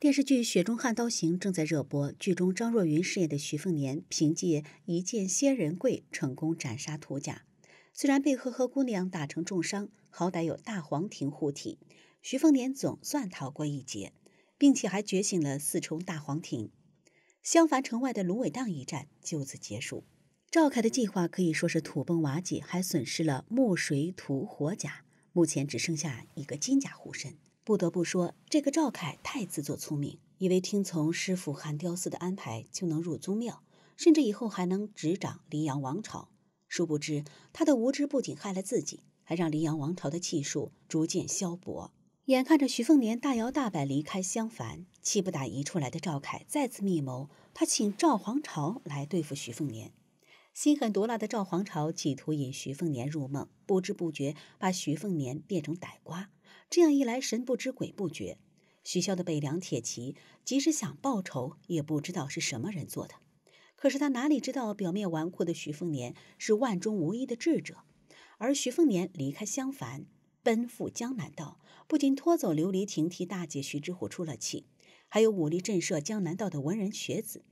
电视剧《雪中悍刀行》正在热播，剧中张若昀饰演的徐凤年凭借一剑仙人跪成功斩杀屠甲，虽然被呵呵姑娘打成重伤，好歹有大黄庭护体，徐凤年总算逃过一劫，并且还觉醒了四重大黄庭。襄樊城外的芦苇荡一战就此结束，赵凯的计划可以说是土崩瓦解，还损失了木、水、土、火甲，目前只剩下一个金甲护身。不得不说，这个赵凯太自作聪明，以为听从师傅韩雕寺的安排就能入宗庙，甚至以后还能执掌黎阳王朝。殊不知，他的无知不仅害了自己，还让黎阳王朝的气数逐渐消薄。眼看着徐凤年大摇大摆离开襄樊，气不打一处来的赵凯再次密谋。他请赵皇朝来对付徐凤年，心狠毒辣的赵皇朝企图引徐凤年入梦，不知不觉把徐凤年变成呆瓜。这样一来，神不知鬼不觉，徐骁的北凉铁骑即使想报仇，也不知道是什么人做的。可是他哪里知道，表面纨绔的徐凤年是万中无一的智者。而徐凤年离开襄樊，奔赴江南道，不仅拖走琉璃亭，替大姐徐知虎出了气，还有武力震慑江南道的文人学子。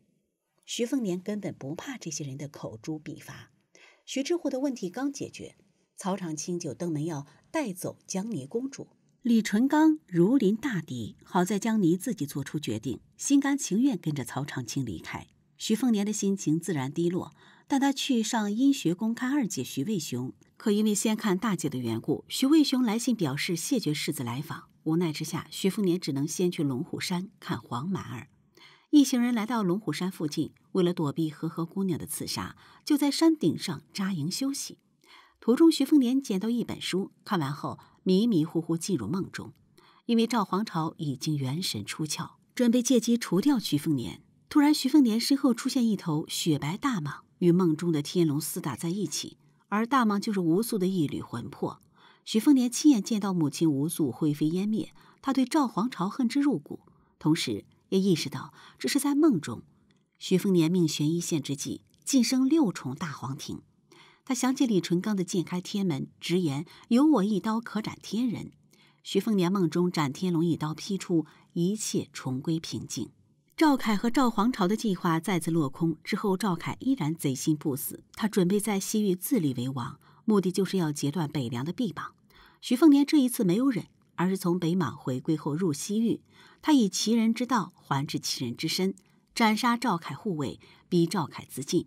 徐凤年根本不怕这些人的口诛笔伐。徐知虎的问题刚解决，曹长卿就登门要带走江宁公主。李淳罡如临大敌，好在江离自己做出决定，心甘情愿跟着曹长青离开。徐凤年的心情自然低落，带他去上音学宫看二姐徐渭雄。可因为先看大姐的缘故，徐渭雄来信表示谢绝世子来访。无奈之下，徐凤年只能先去龙虎山看黄蛮儿。一行人来到龙虎山附近，为了躲避和和姑娘的刺杀，就在山顶上扎营休息。途中，徐凤年捡到一本书，看完后迷迷糊糊进入梦中。因为赵皇朝已经元神出窍，准备借机除掉徐凤年。突然，徐凤年身后出现一头雪白大蟒，与梦中的天龙厮打在一起。而大蟒就是无素的一缕魂魄。徐凤年亲眼见到母亲无素灰飞烟灭，他对赵皇朝恨之入骨，同时也意识到这是在梦中。徐凤年命悬一线之际，晋升六重大皇庭。他想起李淳罡的剑开天门，直言有我一刀可斩天人。徐凤年梦中斩天龙一刀劈出，一切重归平静。赵凯和赵皇朝的计划再次落空之后，赵凯依然贼心不死。他准备在西域自立为王，目的就是要截断北凉的臂膀。徐凤年这一次没有忍，而是从北莽回归后入西域，他以其人之道还治其人之身，斩杀赵凯护卫，逼赵凯自尽。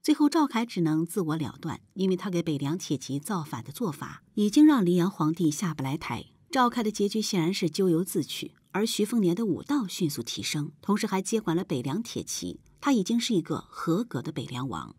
最后，赵凯只能自我了断，因为他给北凉铁骑造反的做法，已经让黎阳皇帝下不来台。赵凯的结局显然是咎由自取，而徐凤年的武道迅速提升，同时还接管了北凉铁骑，他已经是一个合格的北凉王。